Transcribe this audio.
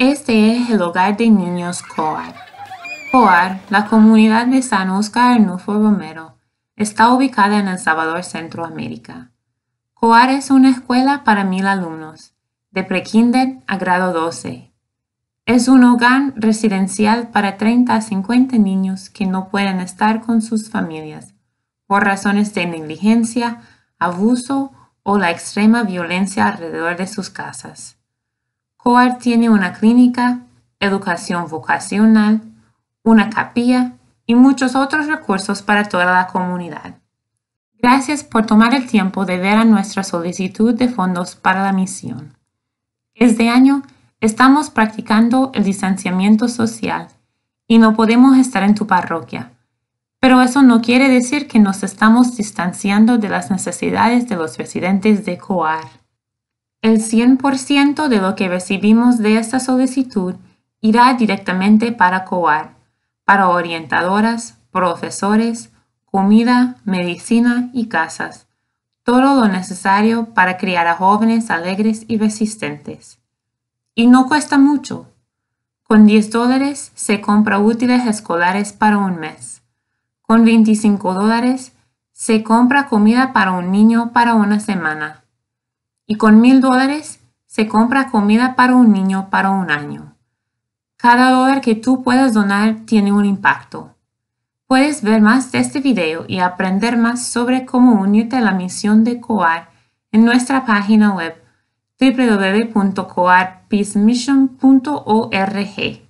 Este es el hogar de niños COAR. COAR, la comunidad de San Oscar Nufo Romero, está ubicada en El Salvador, Centroamérica. COAR es una escuela para mil alumnos, de prekinder a grado 12. Es un hogar residencial para 30 a 50 niños que no pueden estar con sus familias por razones de negligencia, abuso o la extrema violencia alrededor de sus casas. COAR tiene una clínica, educación vocacional, una capilla y muchos otros recursos para toda la comunidad. Gracias por tomar el tiempo de ver a nuestra solicitud de fondos para la misión. Este año estamos practicando el distanciamiento social y no podemos estar en tu parroquia, pero eso no quiere decir que nos estamos distanciando de las necesidades de los residentes de COAR. El 100% de lo que recibimos de esta solicitud irá directamente para COAR, para orientadoras, profesores, comida, medicina y casas, todo lo necesario para criar a jóvenes alegres y resistentes. Y no cuesta mucho. Con 10 dólares se compra útiles escolares para un mes. Con 25 dólares se compra comida para un niño para una semana y con mil dólares se compra comida para un niño para un año. Cada dólar que tú puedas donar tiene un impacto. Puedes ver más de este video y aprender más sobre cómo unirte a la misión de COAR en nuestra página web www.coarpeacemission.org.